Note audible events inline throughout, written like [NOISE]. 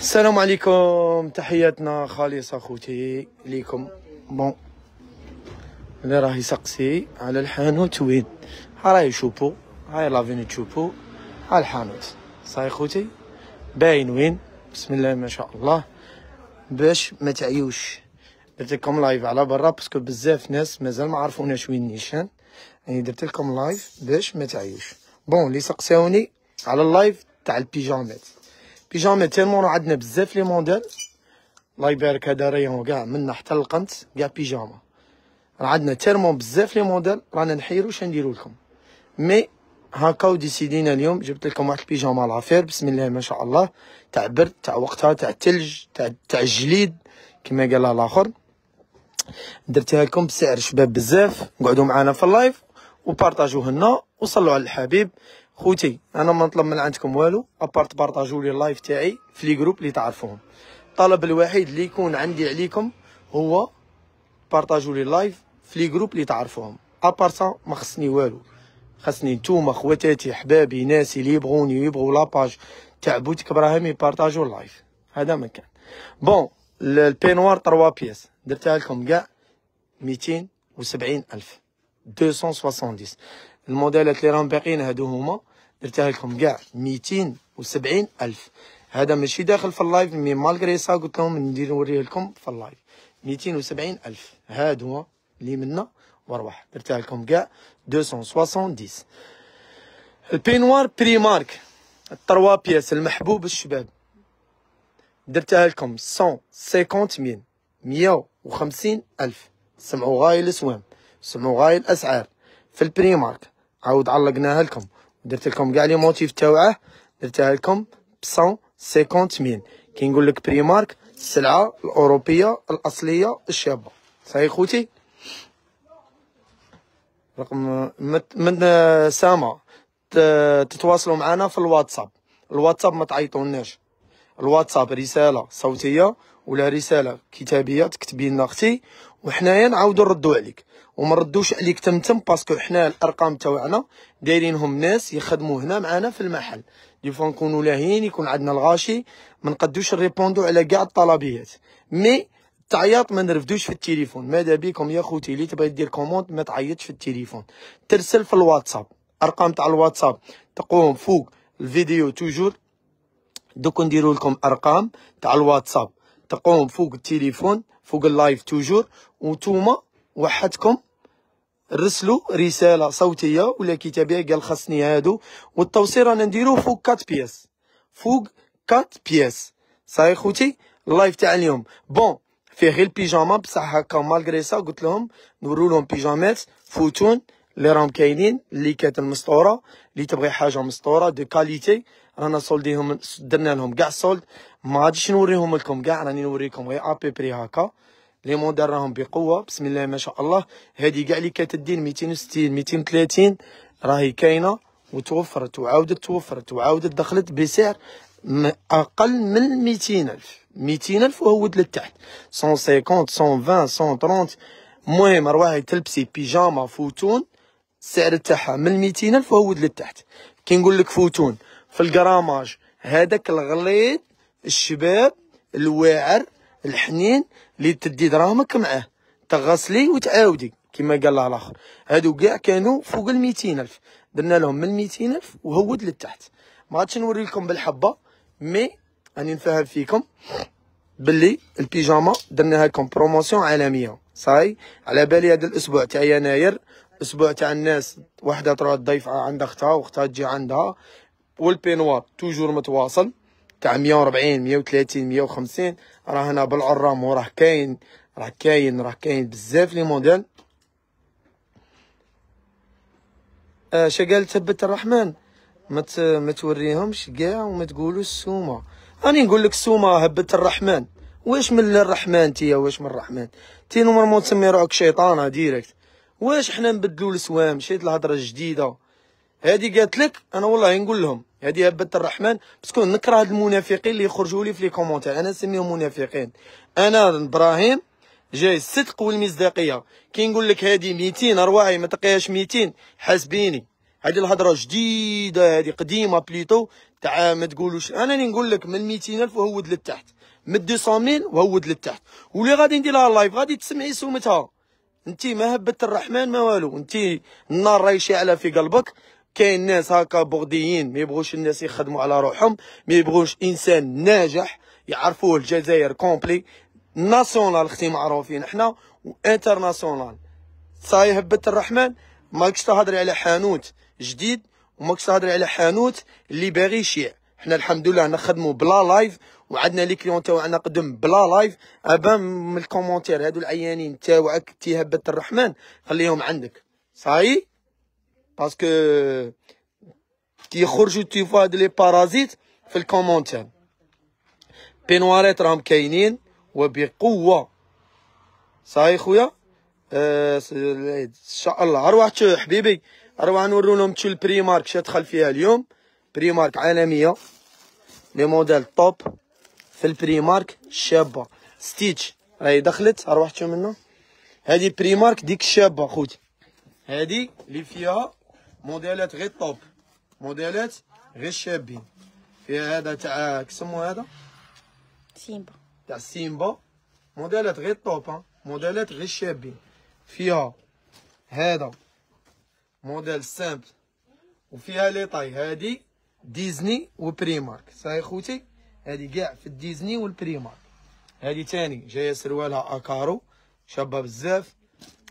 السلام عليكم تحياتنا خالصه خوتي ليكم بون اللي راه يسقسي على الحانوت وين راه يشوفو هاي لافيني تشوفو ها الحانوت صاي خوتي باين وين بسم الله ما شاء الله باش ما تعيوش درت لكم لايف على برا باسكو بزاف ناس مازال ما عرفوناش وين نيشان يعني درت لكم لايف باش ما تعيوش بون اللي سقساوني على اللايف تاع البيجامات بيجامه تيرمون عندنا بزاف لي موديل الله يبارك هذا ريون كاع منا حتى القنت كاع بيجامه عندنا تيرمون بزاف لي موديل رانا نحيرو واش نديرو لكم مي هاكا وديسيدينا اليوم جبت لكم واحد البيجامه لافير بسم الله ما شاء الله تاع برد تاع وقتها تاع الثلج تاع تاع الجليد كما قال الاخر درتها لكم بسعر شباب بزاف قعدوا معنا في اللايف وبارطاجوه لنا وصلوا على الحبيب خوتي انا ما نطلب من عندكم والو ابارت بارطاجيو لي اللايف تاعي في لي جروب اللي تعرفوهم الطلب الوحيد اللي يكون عندي عليكم هو بارطاجيو لي اللايف في لي جروب اللي تعرفوهم ابارسا ما خصني والو خصني نتوما خواتاتي حبابي ناسي اللي يبغوني يبغوا لاباج تاع بوتيك ابراهيم يبارطاجو اللايف هذا ما كان بون البينوار 3 بياس درتها لكم كاع 270 الف 270 الموديلات اللي راهم باقيين هادو هما درتها لكم كاع 270 الف هذا ماشي داخل في اللايف مي مالغري سا قلت لهم ندير نوريه لكم في اللايف 270 الف هاد هو اللي منا وارواح درتها لكم كاع 270 البينوار بريمارك التروا بياس المحبوب الشباب درتها لكم سيكونت ميل 150 الف سمعوا غاي الاسوام سمعوا غاي الاسعار في البريمارك عاود علقناها لكم درت لكم كاع لي موتيف تاوعه درتها لكم ب 150 ميل كي نقول لك بريمارك السلعه الاوروبيه الاصليه الشابه صحيح خوتي رقم من سامه تتواصلوا معنا في الواتساب الواتساب ما تعيطوناش الواتساب رساله صوتيه ولا رساله كتابيه تكتبي لنا اختي وحنايا نعاودو نردو عليك وما ردوش عليك تمتم باسكو حنا الارقام تاعنا دايرينهم ناس يخدموا هنا معنا في المحل دي فوا نكونوا لاهين يكون عندنا الغاشي ما نقدوش نريبوندو على كاع الطلبيات مي تعيط ما نرفدوش في التليفون ماذا بكم يا خوتي اللي تبغي دير كوموند ما تعيطش في التليفون ترسل في الواتساب ارقام تاع الواتساب تقوم فوق الفيديو توجور دوك نديرو لكم ارقام تاع الواتساب تلقوهم فوق التليفون فوق اللايف توجور وانتوما وحدكم رسلوا رساله صوتيه ولا كتابيه قال خاصني هادو والتوصيل رانا نديروه فوق كات بياس فوق كات بياس صاي خوتي اللايف تاع اليوم بون فيه غير البيجاما بصح هكا مالغري سا قلت لهم نورو لهم بيجامات فوتون لي راهم كاينين اللي كانت المسطوره اللي تبغي حاجه مسطوره دو كاليتي رانا سولديهم درنا لهم كاع سولد ما غاديش نوريهم لكم كاع راني نوريكم غير ا بي بري هكا لي موديل راهم بقوه بسم الله ما شاء الله هذه كاع اللي كانت الدين 260 230 راهي كاينه وتوفرت وعاودت توفرت وعاودت دخلت بسعر اقل من 200000 200000 وهود للتحت 150 120 130 المهم رواحي تلبسي بيجاما فوتون السعر تاعها من 200000 وهود للتحت كي نقول لك فوتون في الكراماج هذاك الغليظ الشباب الواعر الحنين اللي تدي دراهمك معاه تغسلي وتعاودي كما قال الله الاخر هادو كاع كانوا فوق ال الف درنا لهم من ال الف وهود للتحت ما عادش نوريلكم بالحبه مي راني نفهم فيكم باللي البيجاما درناها لكم بروموسيون عالميه صاي على بالي هذا الاسبوع تاع يناير اسبوع تاع الناس وحده تروح تضيف عند اختها واختها تجي عندها والبينوار توجور متواصل تاع 140 130 150 راه هنا بالعرام وراه كاين راه كاين راه كاين بزاف لي موديل اش آه، قال ثبت الرحمن ما ما توريهمش كاع وما تقولوا السومه راني نقول لك السومه هبت الرحمن واش من الرحمن تي واش من الرحمن تي نورمالمون تسمي روحك شيطانه ديريكت واش حنا نبدلوا السوام شي الهضره الجديده هادي قالت لك انا والله نقول لهم هذه هبه الرحمن باسكو نكره هاد المنافقين اللي يخرجوا لي في لي كومونتير انا نسميهم منافقين انا ابراهيم جاي الصدق والمصداقيه كي نقول لك هذه 200 ارواعي ما تقيهاش 200 حاسبيني هذه الهضره جديده هذه قديمه بليتو تاع ما تقولوش انا اللي نقول لك من الف وهود للتحت من 200000 وهود للتحت واللي غادي نديرها لايف غادي تسمعي سومتها انت ما هبت الرحمن ما والو انت النار راهي شاعله في قلبك كاين ناس هكا بغديين ما يبغوش الناس يخدموا على روحهم ما يبغوش انسان ناجح يعرفوه الجزائر كومبلي ناسيونال اختي معروفين احنا وانترناسيونال صاي هبت الرحمن ماكش تهضري على حانوت جديد وماكش تهضري على حانوت اللي باغي يشيع حنا الحمد لله نخدموا بلا لايف وعندنا لي كليون تاعنا قدم بلا لايف ابا من الكومونتير هادو العيانين تاوعك تي هبه الرحمن خليهم عندك صاي باسكو كيخرجوا تيفوا هاد لي بارازيت في الكومونتير بينوارات راهم كاينين وبقوه صاي خويا ان شاء الله اروح حبيبي اروح نورو لهم تشو البريمارك شات دخل فيها اليوم بريمارك عالميه لي موديل توب في البريمارك شابه ستيتش راهي دخلت اروح منه هذه بريمارك ديك الشابه خوتي هذه اللي فيها موديلات غير الطوب موديلات غير الشابين فيها هذا تاع كسمو هذا سيمبا تاع سيمبا موديلات غير الطوب موديلات غير الشابين فيها هذا موديل سامبل وفيها لي طاي هادي ديزني وبريمارك صاي خوتي هادي كاع في الديزني والبريمارك هادي تاني جايه سروالها اكارو شابه بزاف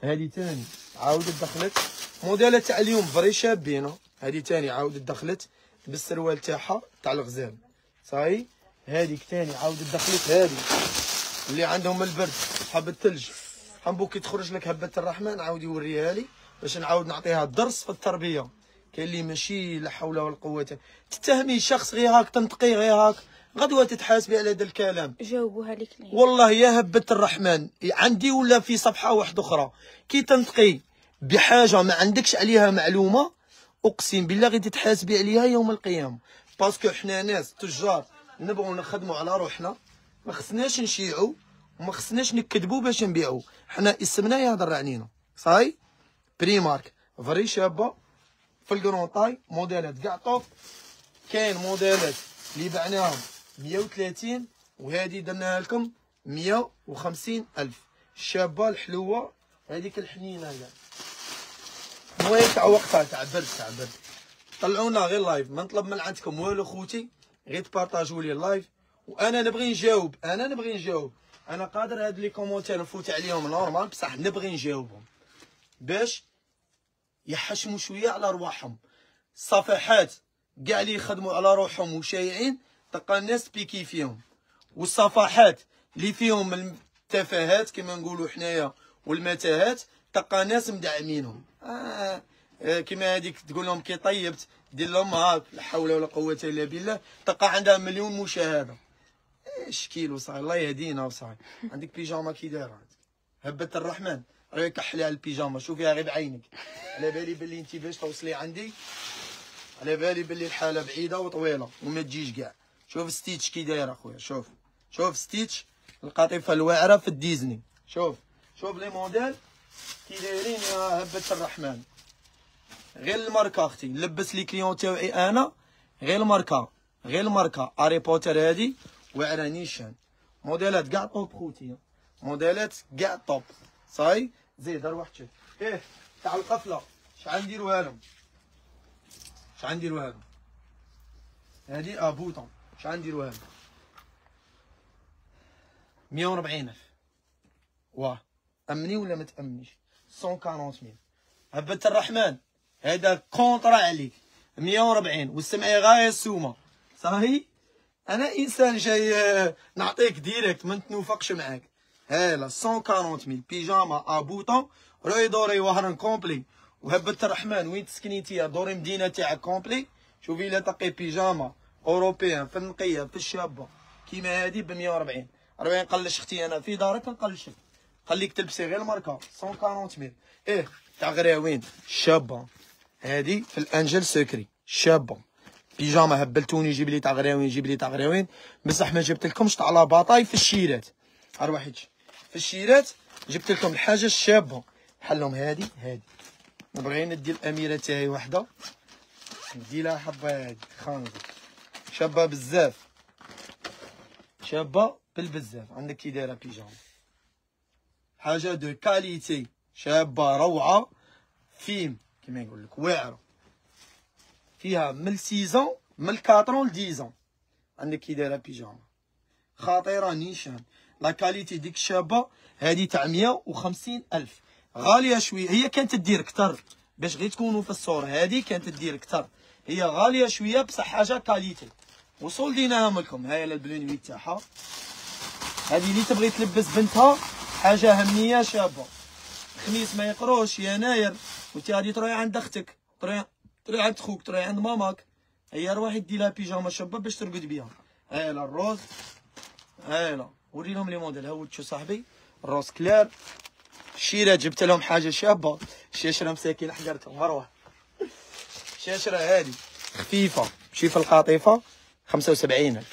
هادي تاني عاودت دخلت موديلها تاع اليوم فري شابين هذه ثاني عاودت دخلت بالسروال تاعها تاع الغزال صاي هذيك ثاني عاودت دخلت هذه اللي عندهم البرد حب الثلج حنبو كي تخرج لك هبه الرحمن عاود يوريها لي باش نعاود نعطيها درس في التربيه كاين اللي ماشي لا حول ولا قوه تتهمي شخص غير هاك تنطقي غير هاك غدوه تتحاسبي على هذا الكلام جاوبوها لك والله يا هبه الرحمن عندي ولا في صفحه واحده اخرى كي تنطقي بحاجه ما عندكش عليها معلومه اقسم بالله غادي تحاسبي عليها يوم القيامه باسكو حنا ناس تجار نبغوا نخدموا على روحنا ما خصناش نشيعوا وما خصناش نكذبوا باش نبيعوا حنا اسمنا يهضر علينا صاي بريمارك فري شابه في الكرونطاي موديلات كاع طوب كاين موديلات اللي بعناهم 130 وهذه درناها لكم 150 الف شابه الحلوه هذيك الحنينه هذا خويا تاع وقتها تعبرت تعبرت طلعونا غير لايف ما نطلب من عندكم والو خوتي غير تبارطاجوا لي اللايف وانا نبغي نجاوب انا نبغي نجاوب انا قادر هاد لي كومونتير نفوت عليهم نورمال بصح نبغي نجاوبهم باش يحشموا شويه على رواحهم الصفحات كاع لي يخدموا على روحهم وشايعين تلقى الناس بيكي فيهم والصفحات اللي فيهم التفاهات كما نقولوا حنايا والمتاهات تلقى ناس مدعمينهم آه, آه، كما هذيك تقول لهم كي طيبت دير لهم هاك لا حول ولا قوه الا بالله تلقى عندها مليون مشاهده ايش كيلو صاحبي الله يهدينا وصاحبي عندك بيجاما كي دايره هبه الرحمن غير كحلي على البيجاما شوفيها غير بعينك على بالي بلي انت باش توصلي عندي على بالي بلي الحاله بعيده وطويله وما تجيش كاع شوف ستيتش كي داير اخويا شوف شوف ستيتش القطيفه الواعره في الديزني شوف شوف لي موديل كي دايرين يا هبه الرحمن غير الماركه اختي نلبس لي كليون تاوعي انا غير الماركه غير الماركه هاري بوتر هادي واعره نيشان موديلات كاع طوب خوتي موديلات كاع طوب صاي زيد واحد شوف ايه تاع القفله شحال نديروها لهم شحال نديروها لهم هادي ابوطون شحال نديروها لهم الف واه امني ولا ما تامنيش ميل هبت الرحمن هذا كونطرا عليك 140 واستمعي غايه السومه صاحي انا انسان جاي آه، نعطيك ديريكت ما نتنوفقش معاك هلا ميل بيجاما ابوطون روي دوري وهران كومبلي وهبت الرحمن وين تسكنيتي دوري مدينه تاعك كومبلي شوفي لا تقي بيجاما اوروبيان في النقيه في الشابه كيما هادي ب 140 40 قلش اختي انا في دارك نقلشك خليك تلبسي غير الماركه 140 ميل ايه تاع غراوين شابه هادي في الانجل سكري شابه بيجاما هبلتوني جيب لي تاع غراوين جيب لي تاع غراوين بصح ما جبت لكمش تاع لا باطاي في الشيرات اروحي في الشيرات جبت لكم الحاجه الشابه بحالهم هادي هادي نبغي ندي الاميره تاعي وحده ندي لها حبه هادي خانزه شابه بزاف شابه بالبزاف عندك كي دايره بيجامه حاجه دو كاليتي شابه روعه فيم كما نقول لك واعره فيها من سيزون من كاترون لديزون عندك كي دايره بيجامه خطيره نيشان لا كاليتي ديك الشابه هذه تاع 150 الف غاليه شويه هي كانت دير كتر باش غير تكونوا في الصور هذه كانت دير كتر هي غاليه شويه بصح حاجه كاليتي وصول ديناها لكم هاي البلونوي تاعها هذه اللي تبغي تلبس بنتها حاجه اهميه شابه الخميس ما يقروش يناير وانت غادي تروحي عند اختك تروحي عند خوك تروحي عند ماماك هي روحي دي لها بيجاما شابه باش ترقد بيها هايلا الروز هايلا وري لهم لي موديل هاو تشو صاحبي الروز كلير شيره جبت لهم حاجه شابه شاشره مساكين حقرتهم مروه شاشره هادي خفيفه مشي في زوج ميه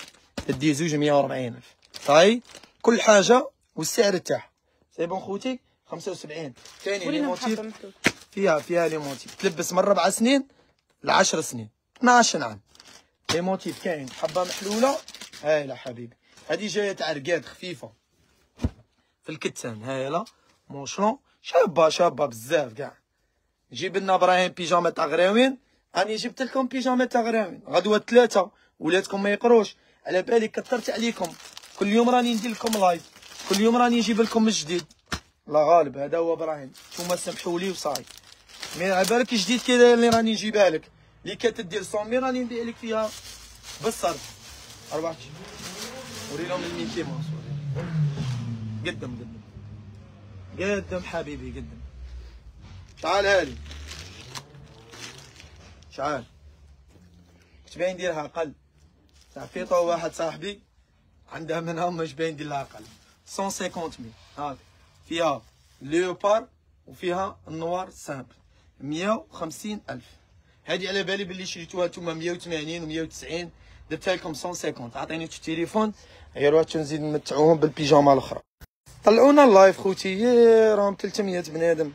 الديزوج 140000 طاي كل حاجه والسعر تاعها سي بون خوتي 75 ثاني ليمونتير فيها فيها ليمونتير تلبس من ربع سنين ل 10 سنين 12 عام ليمونتير كاين حبه محلوله هايلا حبيبي هذه جايه تاع رقاد خفيفه في الكتان هايلا مونشون شابه شابه بزاف كاع جيب لنا ابراهيم بيجامه تاع غراوين راني جبت لكم بيجامه تاع غراوين غدوه ثلاثه ولادكم ما يقروش على بالي كثرت عليكم كل يوم راني ندير لكم لايف كل يوم راني نجيب لكم من جديد الله غالب هذا هو ابراهيم نتوما سمحوا لي وصاي مي على بالك جديد كذا اللي راني نجيبها لك اللي كانت 100 راني نبيع لك فيها بالصرف 4 وريلهم ال 200 قدم قدم قدم حبيبي قدم تعال هالي شعال كنت باين نديرها اقل تعرف في واحد صاحبي عندها منها مش باين ندير اقل 150 000 هذه فيها ليوبار وفيها النوار سامبل 150 ألف هذه على بالي باللي شريتوها نتوما 180 و190 درتها لكم 150 عطيني التليفون غير واش نزيد نمتعوهم بالبيجامه الاخرى طلعونا اللايف خوتي يا راهم 300 بنادم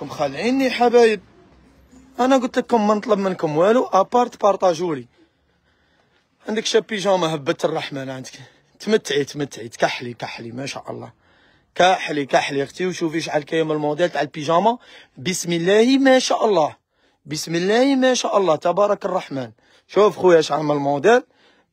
كم خالعيني حبايب انا قلت لكم ما نطلب منكم والو ابارت بارطاجولي عندك شاب بيجامه هبت الرحمن عندك تمتعي تمتعي تكحلي كحلي ما شاء الله كحلي كحلي اختي وشوفي شحال كاين الموديل تاع البيجاما بسم الله ما شاء الله بسم الله ما شاء الله تبارك الرحمن شوف خويا شحال من الموديل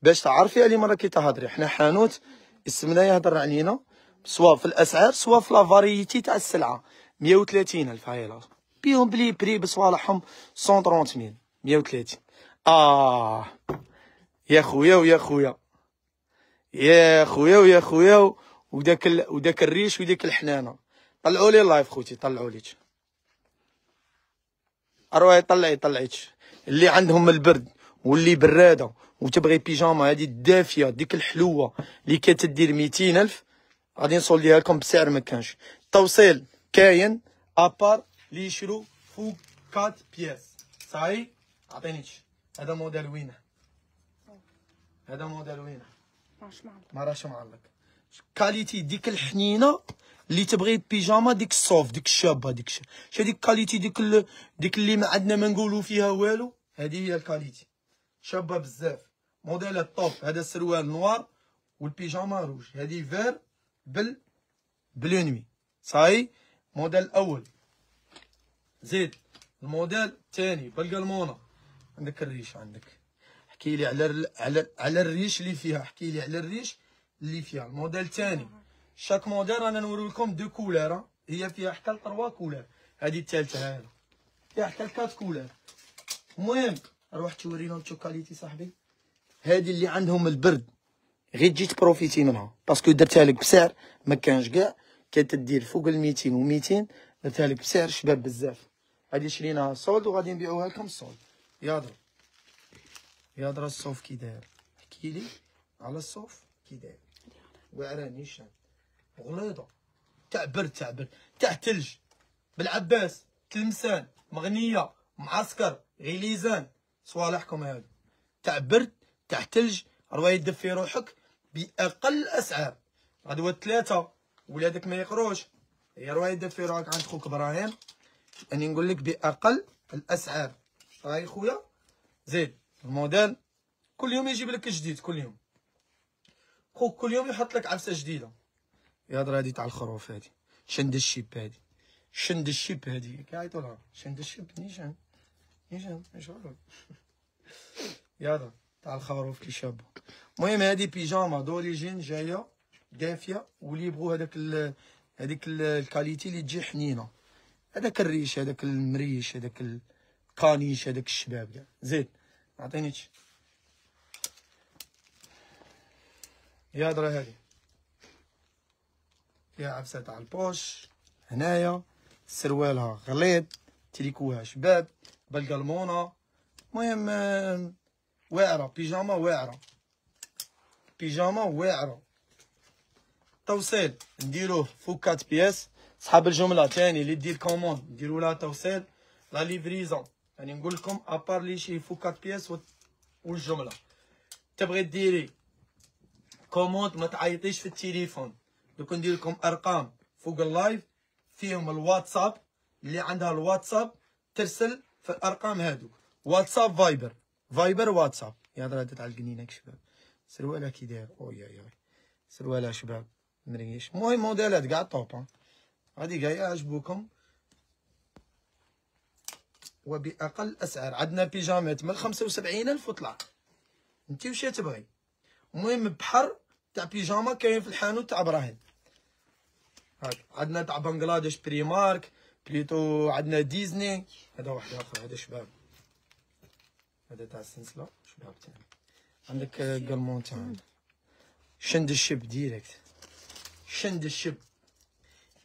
باش تعرفي على مره كي تهضري حنا حانوت اسمنا يهضر علينا سوا في الاسعار سوا في لافاريتي تاع السلعه 130 الف هايلا بيهم بلي بري بصوالحهم 130 ميل 130 اه يا خويا ويا خويا يا خويا ويا خويا وداك ال... وداك الريش وديك الحنانه طلعوا لي اللايف خوتي طلعوا لي اروحي طلعي طلعي اللي عندهم البرد واللي براده وتبغي بيجاما هذه الدافيه ديك الحلوه اللي كتدير 200000 غادي ليها لكم بسعر ما كانش التوصيل كاين ابار لي يشرو فوق 4 بياس صاي عطينيش هذا موديل وينه هذا موديل وينه ما راهش معلق كاليتي ديك الحنينه اللي تبغي البيجاما ديك الصوف ديك الشابه ديك ش... ديك كاليتي ديك ال... ديك اللي ما عندنا ما نقولوا فيها والو هذه هي الكاليتي شابه بزاف موديل الطوب هذا السروال نوار والبيجاما روج هذه فير بال بلونوي صاي موديل الاول زيد الموديل الثاني بالقلمونه عندك الريش عندك حكي لي على على على الريش اللي فيها حكي لي على الريش اللي فيها الموديل الثاني شاك موديل رانا نوري لكم دو كولور هي فيها حتى لتروا كولور هذه الثالثه هذا فيها حتى لكات كولور المهم روح تورينا التوكاليتي صاحبي هذه اللي عندهم البرد غير تجي تبروفيتي منها باسكو درتها لك بسعر ما كانش كاع كانت تدير فوق ال 200 و 200 درتها لك بسعر شباب بزاف هذه شريناها سولد وغادي نبيعوها لكم سولد يلا يهضر الصوف كي داير احكي لي على الصوف كي داير واعره شان غليظه تعبر تعبر تاع ثلج بالعباس تلمسان مغنيه معسكر غليزان صوالحكم هادو تعبر تاع ثلج رواية دفي روحك باقل الاسعار غدوه ثلاثه ولادك ما يقروش هي رواية دفي روحك عند خوك ابراهيم اني نقول لك باقل الاسعار هاي خويا زيد الموديل كل يوم يجيب لك جديد كل يوم خوك كل يوم يحط لك عفسه جديده يا هضره هادي تاع الخروف هادي شند الشيب هادي شند الشيب هادي كايتو لها شند الشيب نيشان نيشان شغل [LAUGHS] يا هضره تاع الخروف كي شابه المهم هادي بيجاما دوريجين جايه دافيه وليبغوا هذاك هذيك الكاليتي اللي تجي حنينه هذاك الريش هذاك المريش هذاك الكانيش هذاك الشباب كاع زيد اعطيني يا درا هادي فيها عبسة تاع البوش هنايا سروالها غليظ تريكوها شباب بالقلمونة مهم واعرة بيجاما واعرة بيجاما واعرة توصيل نديروه فوق كات بياس صحاب الجملة تاني اللي دير كوموند نديرو لها توصيل لا ليفريزون يعني نقول لكم ابار لي شي فو كات بياس والجمله تبغي ديري كوموند ما تعيطيش في التليفون دوك ندير لكم ارقام فوق اللايف فيهم الواتساب اللي عندها الواتساب ترسل في الارقام هادو واتساب فايبر فايبر واتساب يا هضره تاع القنينه شباب سروالها كي داير اويا يا سروالها شباب مريش المهم موديلات كاع طوب غادي جاي عجبوكم وباقل اسعار عندنا بيجامات من الف وطلع انت وش تبغي المهم بحر تاع بيجاما كاين في الحانوت تاع ابراهيم هاك عندنا تاع بنغلاديش بريمارك بليتو عندنا ديزني هذا واحد اخر هذا شباب هذا تاع السنسله شباب تاعنا عندك آه، قلمون تاع شند الشب ديريكت شند الشب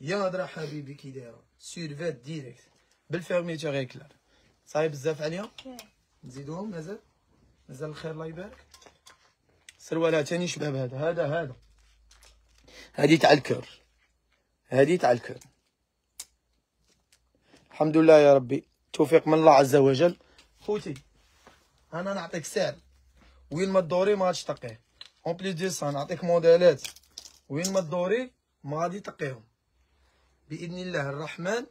يا درا حبيبي كي دايره سيرفات ديريكت بالفيرميتور اكلار صايب بزاف عليا إيه. نزيدوهم مازال مازال الخير الله يبارك سروال ثاني شباب هذا هذا هذا هذه تاع الكر هذه تاع الكر الحمد لله يا ربي توفيق من الله عز وجل خوتي انا نعطيك سعر وين ما تدوري ما غاديش تقيه اون بليس دي سان نعطيك موديلات وين ما تدوري ما غادي تقيهم باذن الله الرحمن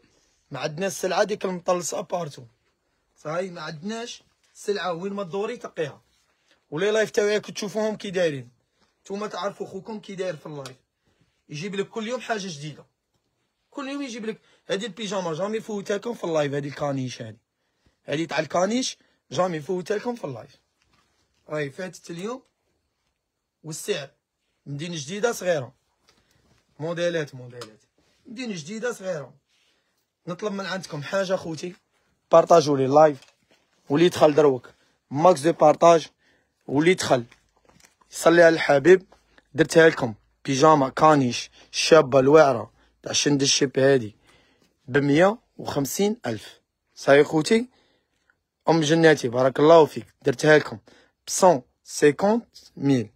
ما عندنا السلعه ديك المطلصه بارتو صاي ما عندناش سلعه وين ما دوري تقيها ولي لايف تاعك تشوفوهم كي دايرين نتوما تعرفوا خوكم كي داير في اللايف يجيب لك كل يوم حاجه جديده كل يوم يجيب لك هذه البيجاما جامي فوتاكم في اللايف هذه الكانيش هذه هذه تاع الكانيش جامي فوتاكم في اللايف راهي فاتت اليوم والسعر مدينه جديده صغيره موديلات موديلات مدينه جديده صغيره نطلب من عندكم حاجه خوتي بارطاجوا لي لايف واللي يدخل دروك ماكس دو بارطاج واللي يدخل يصلي على الحبيب درتها لكم بيجاما كانيش الشابه الواعره تاع شند الشيب هادي بمية وخمسين الف صاي خوتي ام جناتي بارك الله فيك درتها لكم ب سيكونت ميل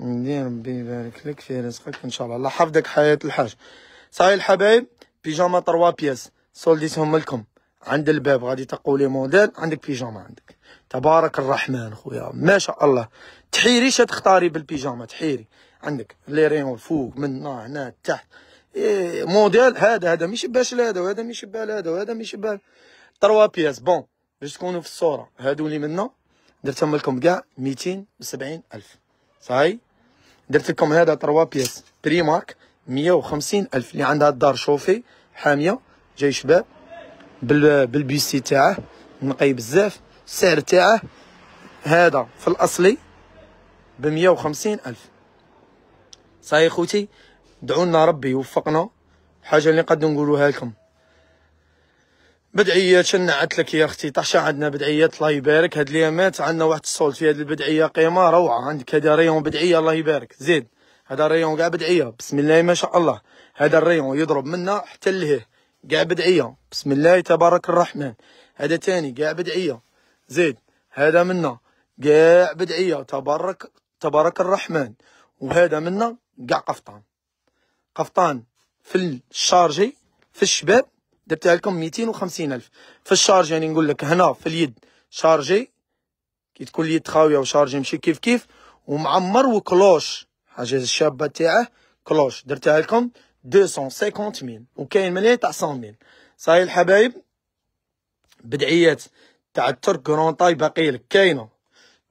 ندير ربي يبارك لك في رزقك ان شاء الله الله حفظك حياه الحاج صاي الحبايب بيجاما 3 بياس سولديتهم لكم عند الباب غادي تقولي موديل عندك بيجاما عندك تبارك الرحمن خويا ما شاء الله شا تختاري بالبيجاما تحيري عندك لي ريون فوق من هنا تحت إيه موديل هذا هذا مش باش هذا وهذا مش بال هذا وهذا مش بال تروا بياس بون باش تكونوا في الصوره هادو اللي منا درتهم لكم كاع 270 الف صاي درت لكم هذا تروا بياس بريمارك 150 الف اللي عندها الدار شوفي حاميه جاي شباب بالبيستي تاعه نقي بزاف السعر تاعه هذا في الاصلي ب 150 الف صاي خوتي لنا ربي يوفقنا حاجه اللي نقدر نقولوها لكم بدعيات شنعت لك يا اختي طحش عندنا بدعيات الله يبارك هاد الايامات عندنا واحد الصولت في هاد البدعيه قيمه روعه عندك هذا ريون بدعيه الله يبارك زيد هذا ريون كاع بدعيه بسم الله ما شاء الله هذا الريون يضرب منا حتى لهيه قاع بدعيه بسم الله تبارك الرحمن هذا ثاني قاع بدعيه زيد هذا منا قاع بدعيه تبارك تبارك الرحمن وهذا منا قاع قفطان قفطان في الشارجي في الشباب درتها لكم وخمسين الف في الشارجي يعني نقول لك هنا في اليد شارجي كي تكون اليد خاويه وشارجي مشي كيف كيف ومعمر وكلوش حاجه الشابه تاعه كلوش درتها لكم 250000 ميل وكاين مليون تاع 100000 ميل صاي الحبايب بدعيات تاع الترك كرونطاي باقي لك كاينه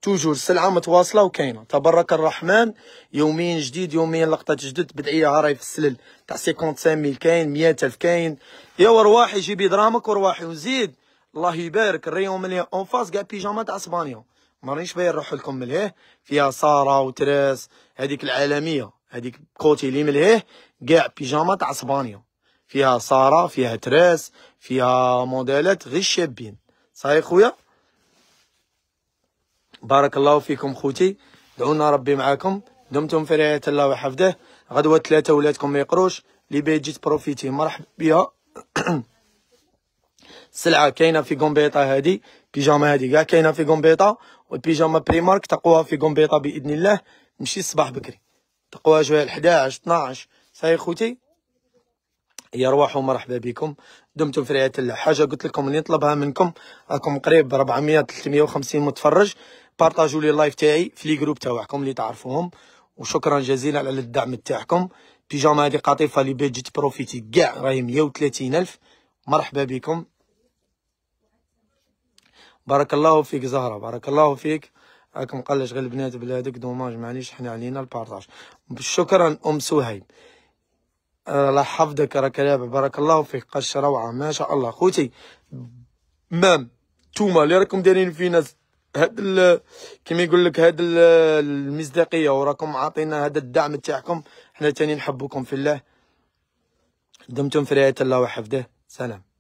توجور السلعه متواصله وكاينه تبارك الرحمن يومين جديد يومين لقطه جدد بدعيه راهي في السلل تاع 55000 ميل كاين 100000 كاين يا ورواحي جيبي درامك ورواحي وزيد الله يبارك الريوم اللي اون فاس كاع بيجاما تاع اسبانيا مانيش باين نروح لكم مليح فيها ساره وتراس هذيك العالميه هذيك كوتي اللي ملهيه كاع بيجامه تاع اسبانيا فيها ساره فيها تراس فيها موديلات غير شابين صحيح خويا بارك الله فيكم خوتي دعونا ربي معاكم دمتم في رعايه الله وحفظه غدوه ثلاثه ولادكم ما يقروش لي بيت تجي تبروفيتي مرحبا بها السلعه [COUGHS] كاينه في غومبيطا هادي بيجاما هادي كاع كاينه في غومبيطا والبيجاما بريمارك تقوها في غومبيطا باذن الله نمشي الصباح بكري تقوى جوال 11 12 صاي خوتي يا رواح ومرحبا بكم دمتم في رعايه الله حاجه قلت لكم اللي نطلبها منكم راكم قريب 400 350 متفرج بارطاجوا لي اللايف تاعي في لي جروب تاعكم اللي تعرفوهم وشكرا جزيلا على الدعم تاعكم بيجامه هذه قطيفه اللي بيت بروفيتي كاع راهي 130 الف مرحبا بكم بارك الله فيك زهره بارك الله فيك راك مقلش غير البنات بلادك دوماج معليش حنا علينا البارطاج شكرا ام سهيب الله يحفظك راك لاعب بارك الله فيك قش روعه ما شاء الله خوتي مام توما اللي راكم دايرين فينا هاد كيما يقول لك هاد المصداقيه وراكم عاطينا هذا الدعم تاعكم حنا تاني نحبكم في الله دمتم في رعايه الله وحفظه سلام